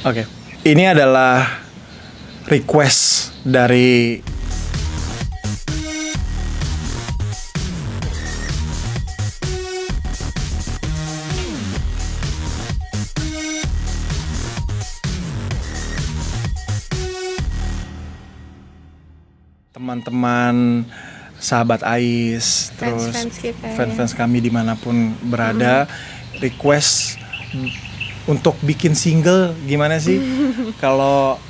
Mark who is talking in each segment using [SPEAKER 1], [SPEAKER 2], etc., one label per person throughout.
[SPEAKER 1] Oke. Okay. Ini adalah request dari teman-teman sahabat Ais fans, terus fans-fans ya. kami dimanapun berada mm. request untuk bikin single gimana sih kalau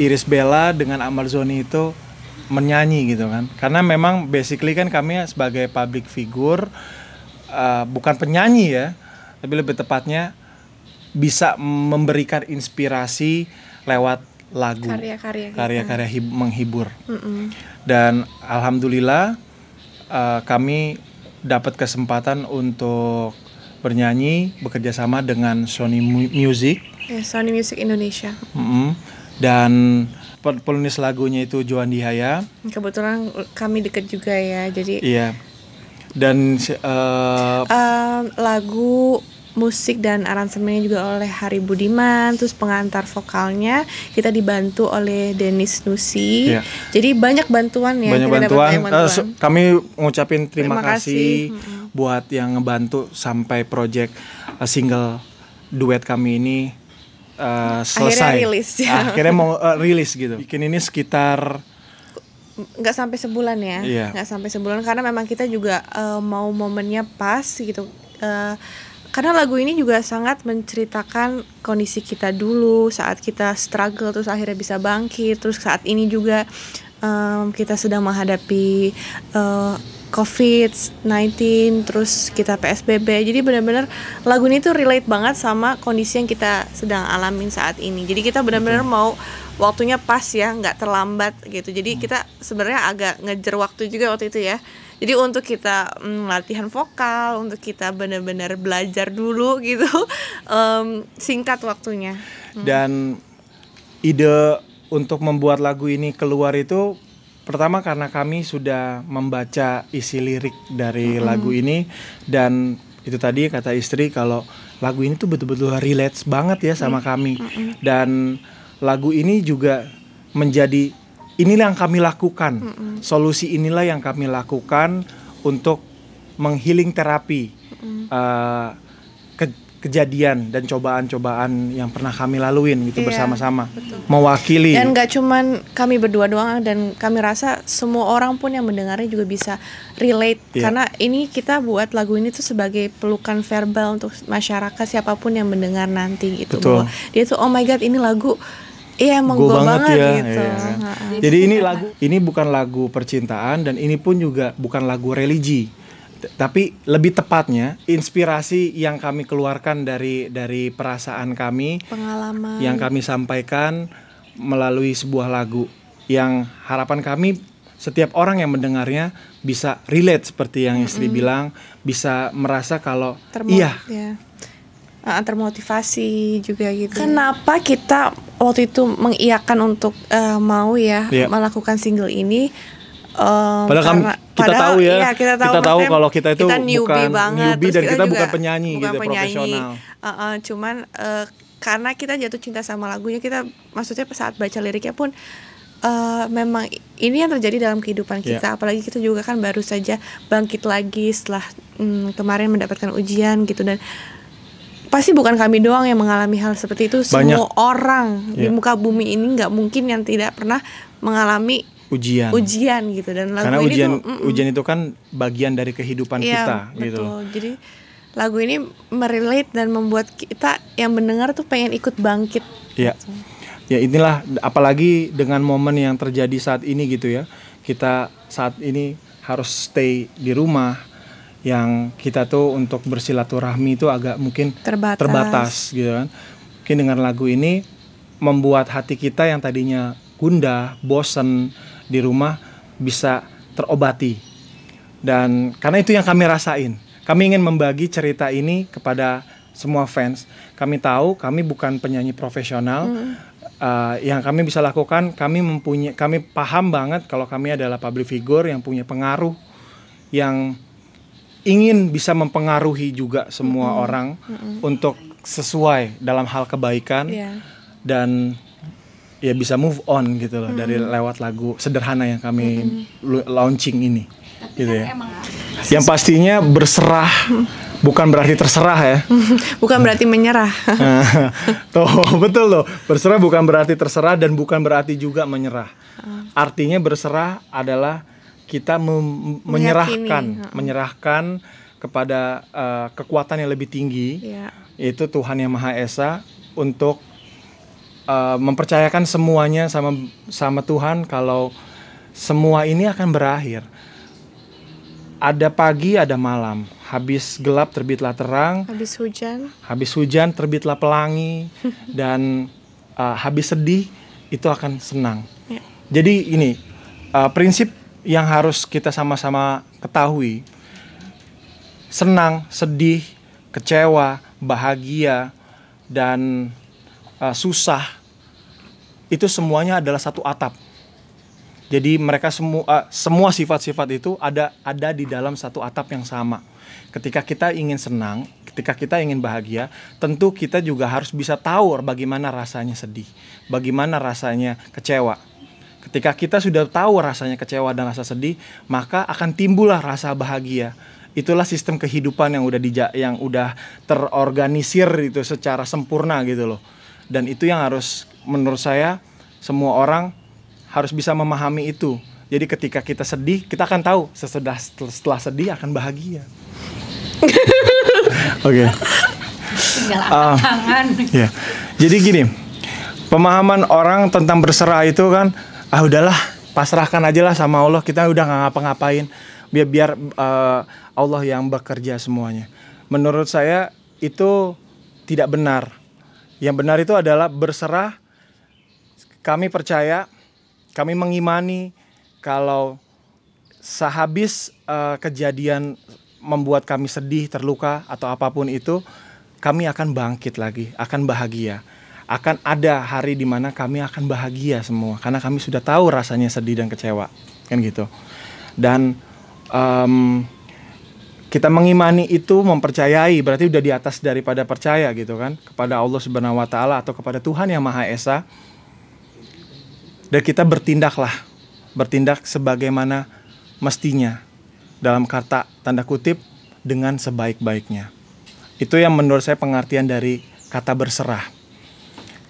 [SPEAKER 1] Iris Bella dengan Amal Zoni itu menyanyi gitu kan karena memang basically kan kami sebagai public figure uh, bukan penyanyi ya tapi lebih tepatnya bisa memberikan inspirasi lewat lagu karya-karya menghibur mm -mm. dan alhamdulillah uh, kami dapat kesempatan untuk bernyanyi bekerja sama dengan Sony Music.
[SPEAKER 2] Ya, Sony Music Indonesia.
[SPEAKER 1] Mm -hmm. Dan penulis lagunya itu Joandi Haya.
[SPEAKER 2] Kebetulan kami dekat juga ya, jadi.
[SPEAKER 1] Iya. Dan uh,
[SPEAKER 2] uh, lagu musik dan aransemennya juga oleh Hari Budiman terus pengantar vokalnya kita dibantu oleh Denis Nusi yeah. jadi banyak bantuan ya banyak kita bantuan, bantuan. Uh,
[SPEAKER 1] kami mengucapkan terima, terima kasih, kasih. -hmm. buat yang ngebantu sampai project uh, single duet kami ini uh, selesai akhirnya rilis ya. Ah, akhirnya mau uh, rilis gitu iya. bikin ini sekitar
[SPEAKER 2] nggak sampai sebulan ya yeah. nggak sampai sebulan karena memang kita juga uh, mau momennya pas gitu uh, karena lagu ini juga sangat menceritakan kondisi kita dulu saat kita struggle terus akhirnya bisa bangkit terus saat ini juga um, kita sedang menghadapi uh, eh, COVID-19 terus kita PSBB jadi benar-benar lagu ini tuh relate banget sama kondisi yang kita sedang alamin saat ini jadi kita benar-benar okay. mau waktunya pas ya nggak terlambat gitu jadi kita sebenarnya agak ngejar waktu juga waktu itu ya jadi untuk kita um, latihan vokal untuk kita benar-benar belajar dulu gitu um, singkat waktunya hmm.
[SPEAKER 1] dan ide untuk membuat lagu ini keluar itu pertama karena kami sudah membaca isi lirik dari hmm. lagu ini dan itu tadi kata istri kalau lagu ini tuh betul-betul relate banget ya sama kami dan lagu ini juga menjadi inilah yang kami lakukan. Mm -hmm. Solusi inilah yang kami lakukan untuk menghiling terapi mm -hmm. uh, ke kejadian dan cobaan-cobaan yang pernah kami laluin gitu yeah, bersama-sama. Mewakili. Dan
[SPEAKER 2] gak cuman kami berdua doang dan kami rasa semua orang pun yang mendengarnya juga bisa relate yeah. karena ini kita buat lagu ini tuh sebagai pelukan verbal untuk masyarakat siapapun yang mendengar nanti gitu. Betul. dia tuh oh my god ini lagu Iya emang gue banget, banget ya. Gitu. Iya, kan? Jadi, ini lagu
[SPEAKER 1] ini bukan lagu percintaan dan ini pun juga bukan lagu religi. Tapi lebih tepatnya inspirasi yang kami keluarkan dari dari perasaan kami, pengalaman yang kami sampaikan melalui sebuah lagu yang harapan kami setiap orang yang mendengarnya bisa relate seperti yang istri mm -hmm. bilang, bisa merasa kalau Termot, iya.
[SPEAKER 2] Yeah uh, termotivasi juga gitu. Kenapa kita waktu itu mengiakan untuk uh, mau ya yeah. melakukan single ini? Um, padahal karena, kita padahal, tahu ya, ya kita tahu, kita tahu kalau kita itu kita newbie bukan banget, newbie dan kita, kita bukan penyanyi bukan gitu penyanyi, profesional. Uh, uh, cuman uh, karena kita jatuh cinta sama lagunya kita maksudnya saat baca liriknya pun uh, memang ini yang terjadi dalam kehidupan iya. kita yeah. apalagi kita juga kan baru saja bangkit lagi setelah um, kemarin mendapatkan ujian gitu dan pasti bukan kami doang yang mengalami hal seperti itu. Banyak. Semua orang yeah. di iya. muka bumi ini nggak mungkin yang tidak pernah mengalami
[SPEAKER 1] ujian ujian
[SPEAKER 2] gitu dan lagu karena ini ujian tuh, ujian
[SPEAKER 1] itu kan bagian dari kehidupan yeah, kita betul. gitu.
[SPEAKER 2] Jadi lagu ini merelate dan membuat kita yang mendengar tuh pengen ikut bangkit.
[SPEAKER 1] Iya. Yeah. Gitu. Ya inilah apalagi dengan momen yang terjadi saat ini gitu ya. Kita saat ini harus stay di rumah, yang kita tuh untuk bersilaturahmi itu agak mungkin terbatas, terbatas gitu kan. Mungkin dengan lagu ini membuat hati kita yang tadinya gundah, bosen di rumah bisa terobati. Dan karena itu yang kami rasain. Kami ingin membagi cerita ini kepada semua fans. Kami tahu kami bukan penyanyi profesional. Hmm. Uh, yang kami bisa lakukan, kami mempunyai, kami paham banget kalau kami adalah public figure yang punya pengaruh, yang ingin bisa mempengaruhi juga semua mm -hmm. orang mm -hmm. untuk sesuai dalam hal kebaikan yeah. dan ya bisa move on gitu loh mm -hmm. dari lewat lagu sederhana yang kami mm -hmm. launching ini Tapi gitu kan ya emang... yang pastinya berserah bukan berarti terserah ya
[SPEAKER 2] bukan berarti menyerah
[SPEAKER 1] tuh betul loh berserah bukan berarti terserah dan bukan berarti juga menyerah ah. artinya berserah adalah kita mem- menyerahkan Meyakini. menyerahkan kepada uh, kekuatan yang lebih tinggi yeah. yaitu Tuhan yang Maha Esa untuk uh, mempercayakan semuanya sama sama Tuhan kalau semua ini akan berakhir. Ada pagi, ada malam. Habis gelap terbitlah terang.
[SPEAKER 2] Habis hujan.
[SPEAKER 1] Habis hujan terbitlah pelangi dan uh, habis sedih itu akan senang. yeah. Jadi ini uh, prinsip yang harus kita sama-sama ketahui. Senang, sedih, kecewa, bahagia, dan uh, susah itu semuanya adalah satu atap. Jadi mereka semua uh, eh, semua sifat-sifat itu ada ada di dalam satu atap yang sama. Ketika kita ingin senang, ketika kita ingin bahagia, tentu kita juga harus bisa tahu bagaimana rasanya sedih, bagaimana rasanya kecewa, Ketika kita sudah tahu rasanya kecewa dan rasa sedih, maka akan timbullah rasa bahagia. Itulah sistem kehidupan yang udah dija yang udah terorganisir itu secara sempurna gitu loh. Dan itu yang harus menurut saya semua orang harus bisa memahami itu. Jadi ketika kita sedih, kita akan tahu sesudah setelah sedih akan bahagia. Oke. Okay. Uh, Yeah. Jadi gini, pemahaman orang tentang berserah itu kan ah udahlah pasrahkan aja lah sama Allah kita udah nggak ngapa-ngapain biar biar uh, Allah yang bekerja semuanya menurut saya itu tidak benar yang benar itu adalah berserah kami percaya kami mengimani kalau sehabis uh, kejadian membuat kami sedih terluka atau apapun itu kami akan bangkit lagi akan bahagia akan ada hari di mana kami akan bahagia semua karena kami sudah tahu rasanya sedih dan kecewa kan gitu dan um, kita mengimani itu mempercayai berarti udah di atas daripada percaya gitu kan kepada Allah Subhanahu wa taala atau kepada Tuhan yang Maha Esa dan kita bertindaklah bertindak sebagaimana mestinya dalam kata tanda kutip dengan sebaik-baiknya itu yang menurut saya pengertian dari kata berserah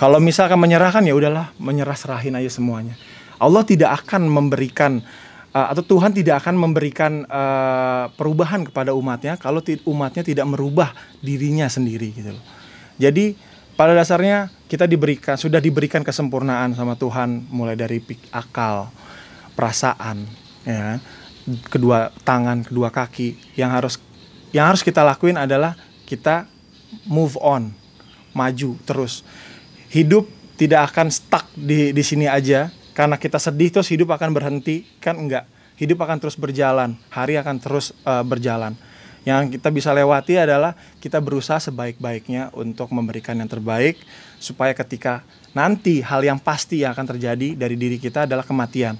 [SPEAKER 1] kalau misalkan menyerahkan ya udahlah, menyerah serahin aja semuanya. Allah tidak akan memberikan uh, atau Tuhan tidak akan memberikan uh, perubahan kepada umatnya kalau umatnya tidak merubah dirinya sendiri gitu loh. Jadi pada dasarnya kita diberikan sudah diberikan kesempurnaan sama Tuhan mulai dari akal, perasaan, ya, kan? kedua tangan, kedua kaki yang harus yang harus kita lakuin adalah kita move on, maju terus hidup tidak akan stuck di di sini aja karena kita sedih terus hidup akan berhenti kan enggak hidup akan terus berjalan hari akan terus uh, berjalan yang kita bisa lewati adalah kita berusaha sebaik-baiknya untuk memberikan yang terbaik supaya ketika nanti hal yang pasti yang akan terjadi dari diri kita adalah kematian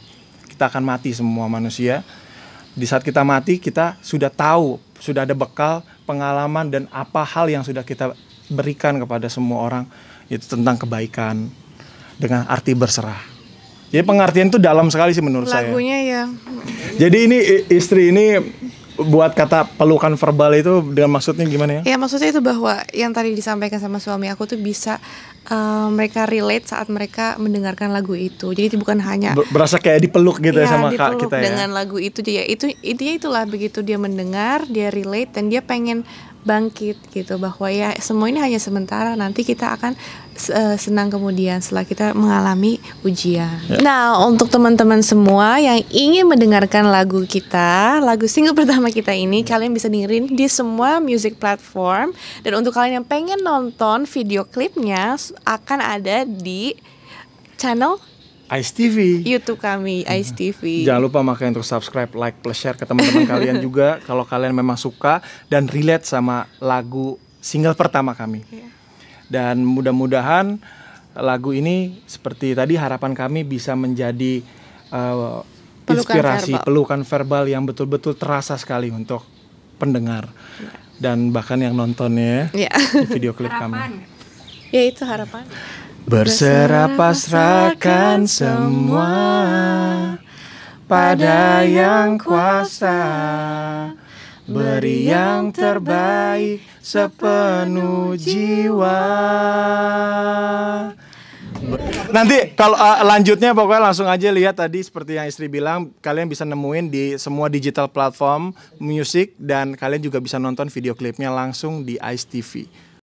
[SPEAKER 1] kita akan mati semua manusia di saat kita mati kita sudah tahu sudah ada bekal pengalaman dan apa hal yang sudah kita berikan kepada semua orang itu tentang kebaikan dengan arti berserah. Jadi pengertian itu dalam sekali sih menurut Lagunya saya. Lagunya ya. Jadi ini istri ini buat kata pelukan verbal itu dengan maksudnya gimana ya? Ya
[SPEAKER 2] maksudnya itu bahwa yang tadi disampaikan sama suami aku tuh bisa uh, mereka relate saat mereka mendengarkan lagu itu. Jadi itu bukan hanya
[SPEAKER 1] berasa kayak dipeluk gitu ya, ya sama kak kita dengan ya. dengan
[SPEAKER 2] lagu itu. Jadi ya itu intinya itulah begitu dia mendengar, dia relate dan dia pengen bangkit gitu bahwa ya semua ini hanya sementara nanti kita akan Eh, senang kemudian setelah kita mengalami ujian. Ya. Nah, untuk teman-teman semua yang ingin mendengarkan lagu kita, lagu single pertama kita ini kalian bisa dengerin di semua music platform dan untuk kalian yang pengen nonton video klipnya akan ada di channel
[SPEAKER 1] Ice TV.
[SPEAKER 2] YouTube kami mhm. Ice TV. Jangan
[SPEAKER 1] lupa makanya untuk subscribe, like, plus share ke teman-teman kalian juga kalau kalian memang suka dan relate sama lagu single pertama kami. Yeah dan mudah-mudahan lagu ini seperti tadi harapan kami bisa menjadi uh, inspirasi pelukan verbal. pelukan verbal yang betul-betul terasa sekali untuk pendengar ya. dan bahkan yang nontonnya ya. Iya. di video klip harapan.
[SPEAKER 2] kami. Ya itu
[SPEAKER 1] harapan. Berserah pasrahkan semua pada yang kuasa. Beri yang terbaik sepenuh jiwa. Nanti kalau uh, lanjutnya pokoknya langsung aja lihat tadi seperti yang istri bilang kalian bisa nemuin di semua digital platform music dan kalian juga bisa nonton video klipnya langsung di Ice TV.